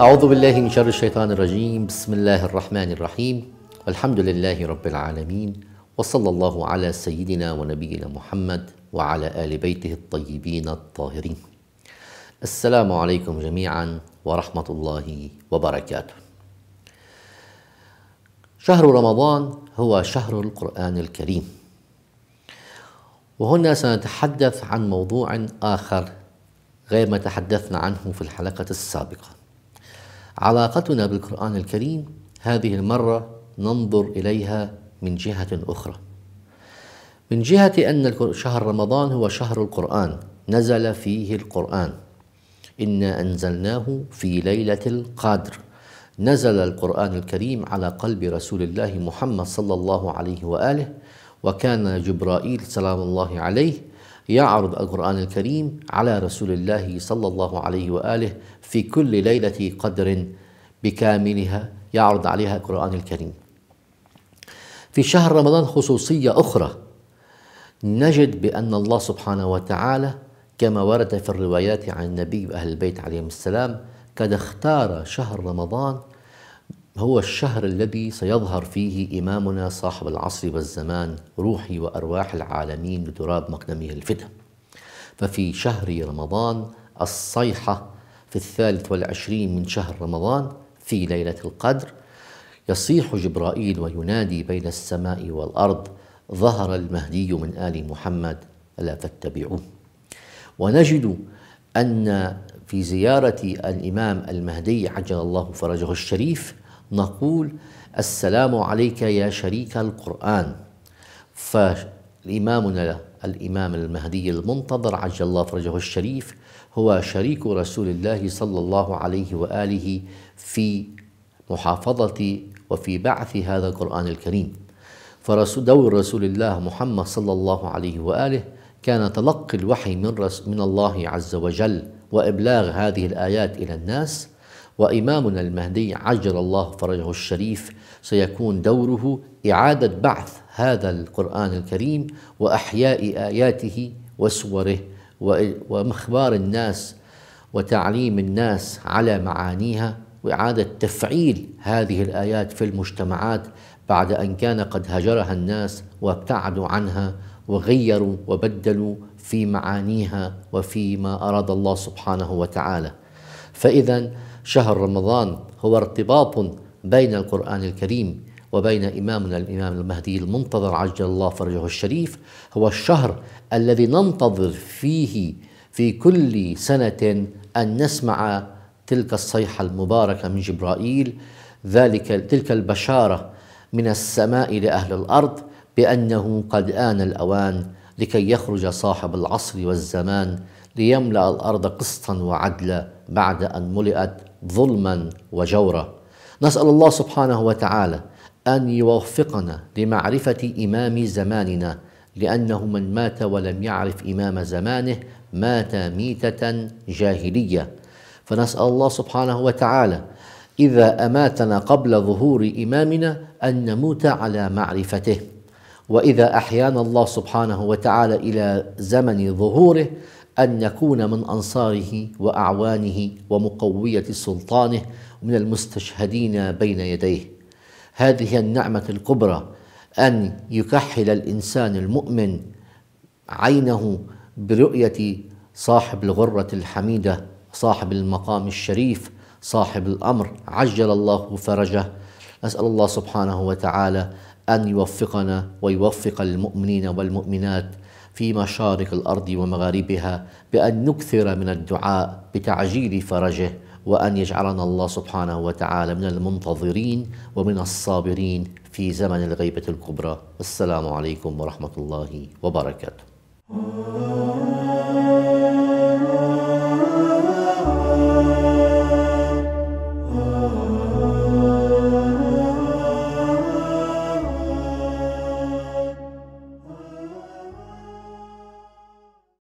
أعوذ بالله من شر الشيطان الرجيم بسم الله الرحمن الرحيم والحمد لله رب العالمين وصلى الله على سيدنا ونبينا محمد وعلى آل بيته الطيبين الطاهرين السلام عليكم جميعا ورحمة الله وبركاته شهر رمضان هو شهر القرآن الكريم وهنا سنتحدث عن موضوع آخر غير ما تحدثنا عنه في الحلقة السابقة علاقتنا بالقرآن الكريم هذه المرة ننظر إليها من جهة أخرى. من جهة أن شهر رمضان هو شهر القرآن، نزل فيه القرآن. إنا أنزلناه في ليلة القدر. نزل القرآن الكريم على قلب رسول الله محمد صلى الله عليه وآله، وكان جبرائيل سلام الله عليه يعرض القرآن الكريم على رسول الله صلى الله عليه وآله في كل ليلة قدر بكاملها يعرض عليها القرآن الكريم في شهر رمضان خصوصية أخرى نجد بأن الله سبحانه وتعالى كما ورد في الروايات عن النبي وأهل البيت عليهم السلام قد اختار شهر رمضان هو الشهر الذي سيظهر فيه إمامنا صاحب العصر والزمان روحي وأرواح العالمين لتراب مقدمه الفدا ففي شهر رمضان الصيحة في الثالث والعشرين من شهر رمضان في ليلة القدر يصيح جبرائيل وينادي بين السماء والأرض ظهر المهدي من آل محمد ألا فاتبعوه ونجد أن في زيارة الإمام المهدي عجل الله فرجه الشريف نقول السلام عليك يا شريك القرآن فإمامنا الإمام المهدي المنتظر عجل الله فرجه الشريف هو شريك رسول الله صلى الله عليه وآله في محافظة وفي بعث هذا القرآن الكريم فرسول دور رسول الله محمد صلى الله عليه وآله كان تلقي الوحي من, من الله عز وجل وإبلاغ هذه الآيات إلى الناس وإمامنا المهدي عجل الله فرجه الشريف سيكون دوره إعادة بعث هذا القرآن الكريم وأحياء آياته وسوره ومخبار الناس وتعليم الناس على معانيها وإعادة تفعيل هذه الآيات في المجتمعات بعد أن كان قد هجرها الناس وابتعدوا عنها وغيروا وبدلوا في معانيها وفيما أراد الله سبحانه وتعالى فإذا شهر رمضان هو ارتباط بين القرآن الكريم وبين إمامنا الإمام المهدي المنتظر عجل الله فرجه الشريف هو الشهر الذي ننتظر فيه في كل سنة أن نسمع تلك الصيحة المباركة من جبرائيل ذلك تلك البشارة من السماء لأهل الأرض بأنه قد آن الأوان لكي يخرج صاحب العصر والزمان ليملأ الأرض قسطا وعدلا بعد أن ملئت ظلما وجورا نسأل الله سبحانه وتعالى أن يوفقنا لمعرفة إمام زماننا لأنه من مات ولم يعرف إمام زمانه مات ميتة جاهلية فنسأل الله سبحانه وتعالى إذا أماتنا قبل ظهور إمامنا أن نموت على معرفته وإذا أحيانا الله سبحانه وتعالى إلى زمن ظهوره أن يكون من أنصاره وأعوانه ومقوية سلطانه من المستشهدين بين يديه هذه النعمة الكبرى أن يكحل الإنسان المؤمن عينه برؤية صاحب الغرة الحميدة صاحب المقام الشريف صاحب الأمر عجل الله فرجه نسأل الله سبحانه وتعالى أن يوفقنا ويوفق المؤمنين والمؤمنات في مشارق الارض ومغاربها بان نكثر من الدعاء بتعجيل فرجه وان يجعلنا الله سبحانه وتعالى من المنتظرين ومن الصابرين في زمن الغيبه الكبرى السلام عليكم ورحمه الله وبركاته